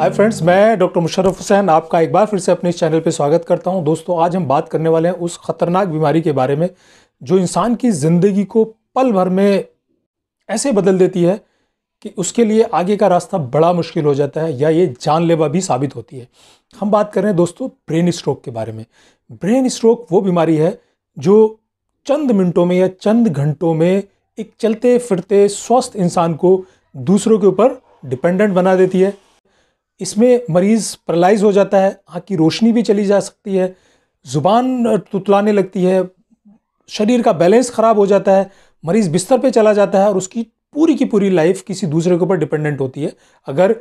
हाय friends मैं doctor Musharraf Hussain आपका एक बार फिर से अपने इस चैनल पर स्वागत करता हूं दोस्तों आज हम बात करने वाले हैं उस खतरनाक बीमारी के बारे में जो इंसान की ज़िंदगी को पल भर में ऐसे बदल देती है कि उसके लिए आगे का रास्ता बड़ा मुश्किल हो जाता है या ये जानलेवा भी साबित होती है हम बात कर रहे हैं दोस्तों ब्रेन स्ट्रोक के बारे में ब्रेन स्ट्रोक वो बीमारी है जो चंद मिनटों में या चंद घंटों में एक चलते फिरते स्वस्थ इंसान को दूसरों के ऊपर डिपेंडेंट बना देती है इसमें मरीज़ पैरलाइज हो जाता है आँख की रोशनी भी चली जा सकती है ज़ुबान तुतलाने लगती है शरीर का बैलेंस ख़राब हो जाता है मरीज़ बिस्तर पे चला जाता है और उसकी पूरी की पूरी लाइफ किसी दूसरे के ऊपर डिपेंडेंट होती है अगर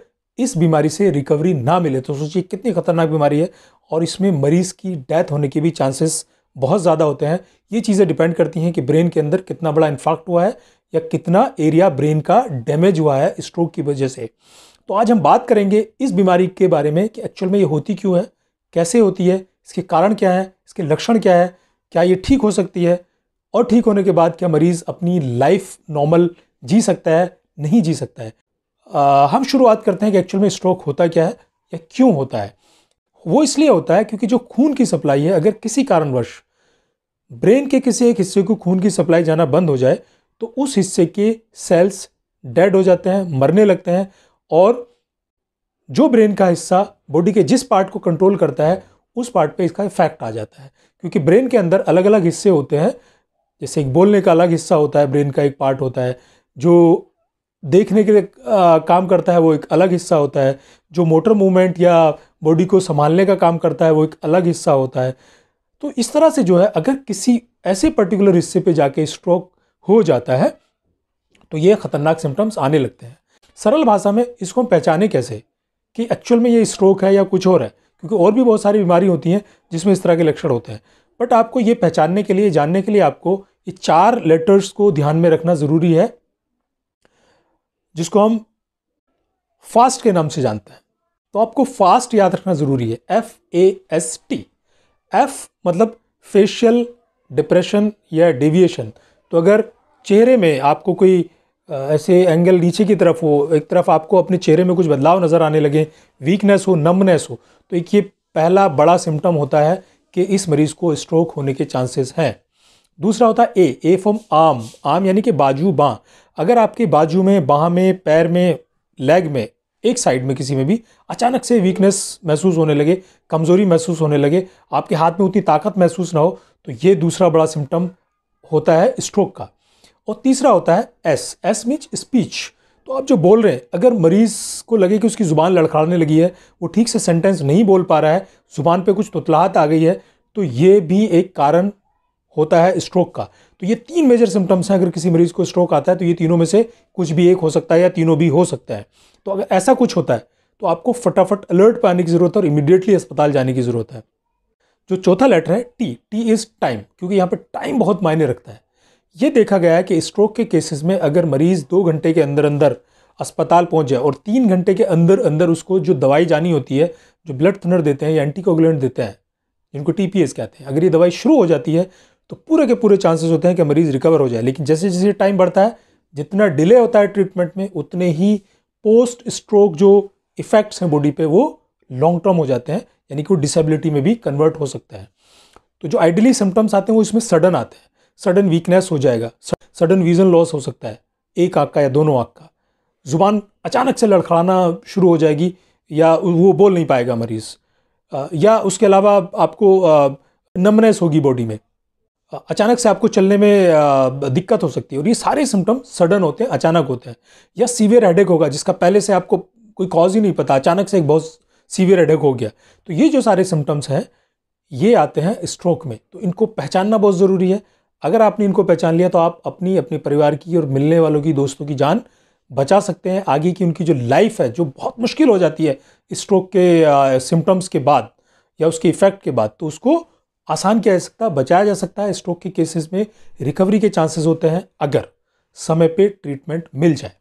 इस बीमारी से रिकवरी ना मिले तो सोचिए कितनी खतरनाक बीमारी है और इसमें मरीज़ की डेथ होने के भी चांसेस बहुत ज़्यादा होते हैं ये चीज़ें डिपेंड करती हैं कि ब्रेन के अंदर कितना बड़ा इन्फाक्ट हुआ है या कितना एरिया ब्रेन का डैमेज हुआ है स्ट्रोक की वजह से तो आज हम बात करेंगे इस बीमारी के बारे में कि एक्चुअल में ये होती क्यों है कैसे होती है इसके कारण क्या है इसके लक्षण क्या है क्या ये ठीक हो सकती है और ठीक होने के बाद क्या मरीज़ अपनी लाइफ नॉर्मल जी सकता है नहीं जी सकता है आ, हम शुरुआत करते हैं कि एक्चुअल में स्ट्रोक होता क्या है या क्यों होता है वो इसलिए होता है क्योंकि जो खून की सप्लाई है अगर किसी कारणवश ब्रेन के किसी एक हिस्से को खून की सप्लाई जाना बंद हो जाए तो उस हिस्से के सेल्स डेड हो जाते हैं मरने लगते हैं और जो ब्रेन का हिस्सा बॉडी के जिस पार्ट को कंट्रोल करता है उस पार्ट पे इसका इफेक्ट आ जाता है क्योंकि ब्रेन के अंदर अलग अलग हिस्से होते हैं जैसे एक बोलने का अलग हिस्सा होता है ब्रेन का एक पार्ट होता है जो देखने के लिए काम करता है वो एक अलग हिस्सा होता है जो मोटर मूवमेंट या बॉडी को संभालने का काम करता है वो एक अलग हिस्सा होता है तो इस तरह से जो है अगर किसी ऐसे पर्टिकुलर हिस्से पे जाके स्ट्रोक हो जाता है तो ये ख़तरनाक सिम्टम्स आने लगते हैं सरल भाषा में इसको हम पहचाने कैसे कि एक्चुअल में ये स्ट्रोक है या कुछ और है क्योंकि और भी बहुत सारी बीमारी होती हैं जिसमें इस तरह के लक्षण होते हैं बट आपको ये पहचानने के लिए जानने के लिए आपको ये चार लेटर्स को ध्यान में रखना ज़रूरी है जिसको हम फास्ट के नाम से जानते हैं तो आपको फास्ट याद रखना ज़रूरी है F A S T F मतलब फेशियल डिप्रेशन या डेविएशन तो अगर चेहरे में आपको कोई ऐसे एंगल नीचे की तरफ हो एक तरफ आपको अपने चेहरे में कुछ बदलाव नज़र आने लगे वीकनेस हो नमनेस हो तो एक ये पहला बड़ा सिम्टम होता है कि इस मरीज़ को स्ट्रोक होने के चांसेस हैं दूसरा होता है ए ए फॉम आम आम यानी कि बाजू बाँ अगर आपके बाजू में बाँ में पैर में लेग में एक साइड में किसी में भी अचानक से वीकनेस महसूस होने लगे कमज़ोरी महसूस होने लगे आपके हाथ में उतनी ताकत महसूस ना हो तो ये दूसरा बड़ा सिम्टम होता है स्ट्रोक का और तीसरा होता है एस एस मीच स्पीच तो आप जो बोल रहे हैं अगर मरीज़ को लगे कि उसकी ज़ुबान लड़खड़ाने लगी है वो ठीक से सेंटेंस नहीं बोल पा रहा है ज़ुबान पे कुछ तुतलाहत आ गई है तो ये भी एक कारण होता है स्ट्रोक का तो ये तीन मेजर सिम्टम्स हैं अगर किसी मरीज़ को स्ट्रोक आता है तो ये तीनों में से कुछ भी एक हो सकता है या तीनों भी हो सकता है तो अगर ऐसा कुछ होता है तो आपको फटाफट अलर्ट आने की ज़रूरत है और इमीडिएटली अस्पताल जाने की ज़रूरत है जो चौथा लेटर है टी टी इज़ टाइम क्योंकि यहाँ पर टाइम बहुत मायने रखता है ये देखा गया है कि स्ट्रोक के केसेस में अगर मरीज़ दो घंटे के अंदर अंदर अस्पताल पहुंच जाए और तीन घंटे के अंदर अंदर उसको जो दवाई जानी होती है जो ब्लड थनर देते हैं या एंटीकोगुलेंट देते हैं जिनको टी कहते हैं अगर ये दवाई शुरू हो जाती है तो पूरे के पूरे चांसेस होते हैं कि मरीज़ रिकवर हो जाए लेकिन जैसे जैसे टाइम बढ़ता है जितना डिले होता है ट्रीटमेंट में उतने ही पोस्ट स्ट्रोक जो इफ़ेक्ट्स हैं बॉडी पे वो लॉन्ग टर्म हो जाते हैं यानी कि वो डिसेबिलिटी में भी कन्वर्ट हो सकता है तो जो आइडियली सिम्टम्स आते हैं वो इसमें सडन आते हैं सडन वीकनेस हो जाएगा सडन विजन लॉस हो सकता है एक आँख का या दोनों आँख का ज़ुबान अचानक से लड़खड़ाना शुरू हो जाएगी या वो बोल नहीं पाएगा मरीज़ या उसके अलावा आपको नमनेस होगी बॉडी में अचानक से आपको चलने में दिक्कत हो सकती है और ये सारे सिम्टम सडन होते हैं अचानक होते हैं या सीवियर हेडेक होगा जिसका पहले से आपको कोई कॉज ही नहीं पता अचानक से एक बहुत सीवियर हेडेक हो गया तो ये जो सारे सिम्टम्स हैं ये आते हैं स्ट्रोक में तो इनको पहचानना बहुत ज़रूरी है अगर आपने इनको पहचान लिया तो आप अपनी अपने परिवार की और मिलने वालों की दोस्तों की जान बचा सकते हैं आगे की उनकी जो लाइफ है जो बहुत मुश्किल हो जाती है स्ट्रोक के सिम्टम्स के बाद या उसके इफेक्ट के बाद तो उसको आसान किया जा सकता है बचाया जा सकता है स्ट्रोक के केसेस में रिकवरी के चांसेस होते हैं अगर समय पे ट्रीटमेंट मिल जाए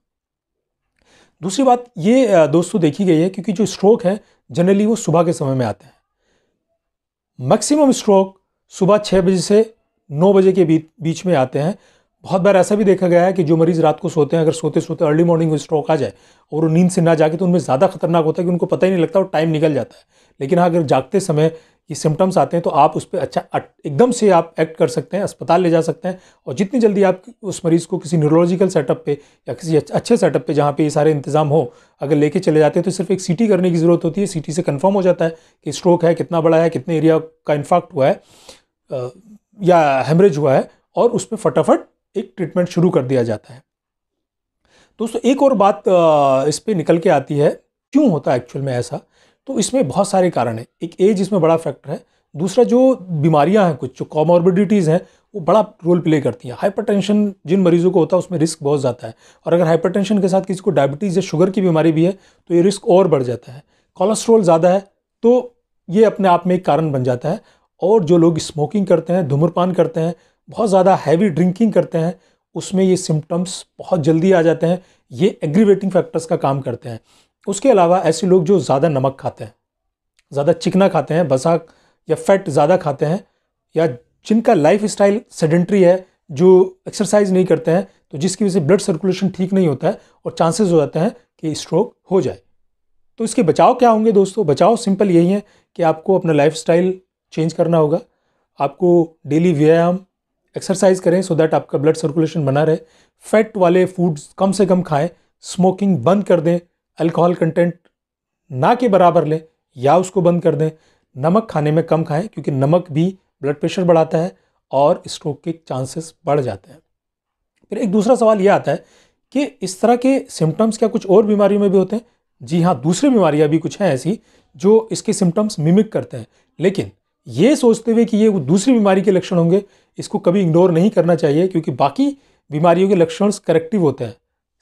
दूसरी बात ये दोस्तों देखी गई है क्योंकि जो स्ट्रोक है जनरली वो सुबह के समय में आते हैं मैक्सिमम स्ट्रोक सुबह छः बजे से नौ बजे के बीच में आते हैं बहुत बार ऐसा भी देखा गया है कि जो मरीज़ रात को सोते हैं अगर सोते सोते अर्ली मॉर्निंग में स्ट्रोक आ जाए और वो नींद से ना जाके तो उनमें ज़्यादा खतरनाक होता है कि उनको पता ही नहीं लगता और टाइम निकल जाता है लेकिन हाँ अगर जागते समय ये सिम्टम्स आते हैं तो आप उस पर अच्छा एकदम से आप एक्ट कर सकते हैं अस्पताल ले जा सकते हैं और जितनी जल्दी आप उस मरीज़ को किसी न्यूरोलॉजिकल सेटअप पे या किसी अच्छे सेटअप पे जहाँ पे ये सारे इंतजाम हो अगर लेके चले जाते हैं तो सिर्फ एक सीटी करने की ज़रूरत होती है सीटी से कंफर्म हो जाता है कि स्ट्रोक है कितना बड़ा है कितने एरिया का इन्फैक्ट हुआ है या हेमरेज हुआ है और उस पर फटाफट एक ट्रीटमेंट शुरू कर दिया जाता है दोस्तों एक और बात इस पर निकल के आती है क्यों होता है एक्चुअल में ऐसा तो इसमें बहुत सारे कारण हैं एक एज इसमें बड़ा फैक्टर है दूसरा जो बीमारियां हैं कुछ जो कॉमॉर्बिडिटीज़ हैं वो बड़ा रोल प्ले करती हैं हाइपर जिन मरीजों को होता है उसमें रिस्क बहुत ज़्यादा है और अगर हाइपर के साथ किसी को डायबिटीज़ या शुगर की बीमारी भी है तो ये रिस्क और बढ़ जाता है कोलेस्ट्रॉल ज़्यादा है तो ये अपने आप में एक कारण बन जाता है और जो लोग स्मोकिंग करते हैं धूम्रपान करते हैं बहुत ज़्यादा हैवी ड्रिंकिंग करते हैं उसमें ये सिम्टम्स बहुत जल्दी आ जाते हैं ये एग्रीवेटिंग फैक्टर्स का काम करते हैं उसके अलावा ऐसे लोग जो ज़्यादा नमक खाते हैं ज़्यादा चिकना खाते हैं बसा या फैट ज़्यादा खाते हैं या जिनका लाइफ स्टाइल सेडेंट्री है जो एक्सरसाइज नहीं करते हैं तो जिसकी वजह से ब्लड सर्कुलेशन ठीक नहीं होता है और चांसेस हो जाते हैं कि स्ट्रोक हो जाए तो इसके बचाव क्या होंगे दोस्तों बचाव सिंपल यही है कि आपको अपना लाइफ स्टाइल चेंज करना होगा आपको डेली व्यायाम एक्सरसाइज करें सो दैट आपका ब्लड सर्कुलेशन बना रहे फैट वाले फूड्स कम से कम खाएं स्मोकिंग बंद कर दें अल्कोहल कंटेंट ना के बराबर लें या उसको बंद कर दें नमक खाने में कम खाएं क्योंकि नमक भी ब्लड प्रेशर बढ़ाता है और स्ट्रोक के चांसेस बढ़ जाते हैं फिर एक दूसरा सवाल यह आता है कि इस तरह के सिम्टम्स क्या कुछ और बीमारियों में भी होते हैं जी हाँ दूसरी बीमारियाँ भी कुछ हैं ऐसी जो इसके सिम्टम्स मिमिक करते हैं लेकिन ये सोचते हुए कि ये दूसरी बीमारी के लक्षण होंगे इसको कभी इग्नोर नहीं करना चाहिए क्योंकि बाकी बीमारियों के लक्षण करेक्टिव होते हैं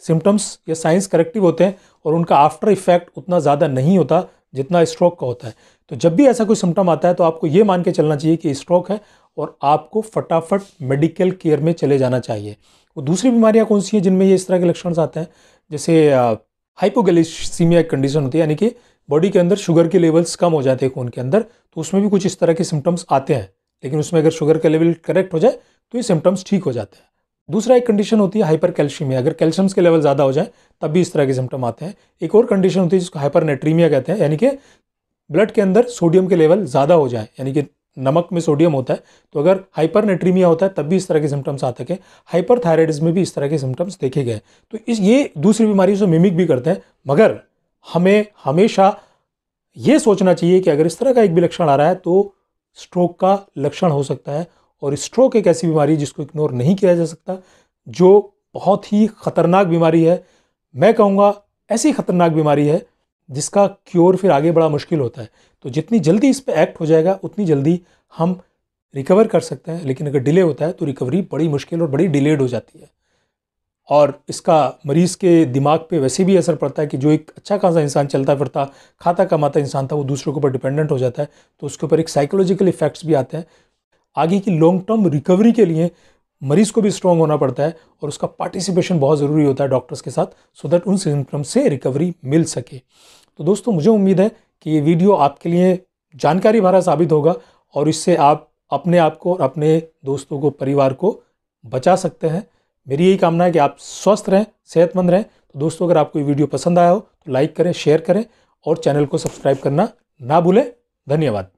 सिम्टम्स या साइंस करेक्टिव होते हैं और उनका आफ्टर इफेक्ट उतना ज़्यादा नहीं होता जितना स्ट्रोक का होता है तो जब भी ऐसा कोई सिम्टम आता है तो आपको ये मान के चलना चाहिए कि स्ट्रोक है और आपको फटाफट मेडिकल केयर में चले जाना चाहिए वो दूसरी बीमारियाँ कौन सी हैं जिनमें ये इस तरह के लक्षण आते हैं जैसे हाइपोगलिसीमिया कंडीशन होती है यानी कि बॉडी के अंदर शुगर के लेवल्स कम हो जाते हैं खून के अंदर तो उसमें भी कुछ इस तरह के सिम्टम्स आते हैं लेकिन उसमें अगर शुगर का लेवल करेक्ट हो जाए तो ये सिम्टम्स ठीक हो जाते हैं दूसरा एक कंडीशन होती है हाइपर कैल्शियमिया अगर कैल्शियम्स के लेवल ज़्यादा हो जाए तब भी इस तरह के सिम्टम आते हैं एक और कंडीशन होती है जिसको हाइपर नेट्रीमिया कहते हैं यानी कि ब्लड के अंदर सोडियम के लेवल ज़्यादा हो जाए यानी कि नमक में सोडियम होता है तो अगर हाइपर नेट्रीमिया होता है तब भी इस तरह के सिम्टम्स आ सके हाइपर थायराइडिस में भी इस तरह के सिम्टम्स देखे गए तो इस ये दूसरी बीमारी से मिमिक भी करते हैं मगर हमें हमेशा ये सोचना चाहिए कि अगर इस तरह का एक भी लक्षण आ रहा है तो स्ट्रोक का लक्षण हो सकता है और स्ट्रोक एक ऐसी बीमारी जिसको इग्नोर नहीं किया जा सकता जो बहुत ही ख़तरनाक बीमारी है मैं कहूँगा ऐसी ख़तरनाक बीमारी है जिसका क्योर फिर आगे बड़ा मुश्किल होता है तो जितनी जल्दी इस पर एक्ट हो जाएगा उतनी जल्दी हम रिकवर कर सकते हैं लेकिन अगर डिले होता है तो रिकवरी बड़ी मुश्किल और बड़ी डिलेड हो जाती है और इसका मरीज़ के दिमाग पे वैसे भी असर पड़ता है कि जो एक अच्छा खासा इंसान चलता फिरता खाता कमाता इंसान था वो दूसरों के ऊपर डिपेंडेंट हो जाता है तो उसके ऊपर एक साइकोलॉजिकल इफ़ेक्ट्स भी आते हैं आगे की लॉन्ग टर्म रिकवरी के लिए मरीज़ को भी स्ट्रॉन्ग होना पड़ता है और उसका पार्टिसिपेशन बहुत ज़रूरी होता है डॉक्टर्स के साथ सो दैट उन सिम्टम से रिकवरी मिल सके तो दोस्तों मुझे उम्मीद है कि ये वीडियो आपके लिए जानकारी भरा साबित होगा और इससे आप अपने आप को और अपने दोस्तों को परिवार को बचा सकते हैं मेरी यही कामना है कि आप स्वस्थ रहें सेहतमंद रहें तो दोस्तों अगर आपको ये वीडियो पसंद आया हो तो लाइक करें शेयर करें और चैनल को सब्सक्राइब करना ना भूलें धन्यवाद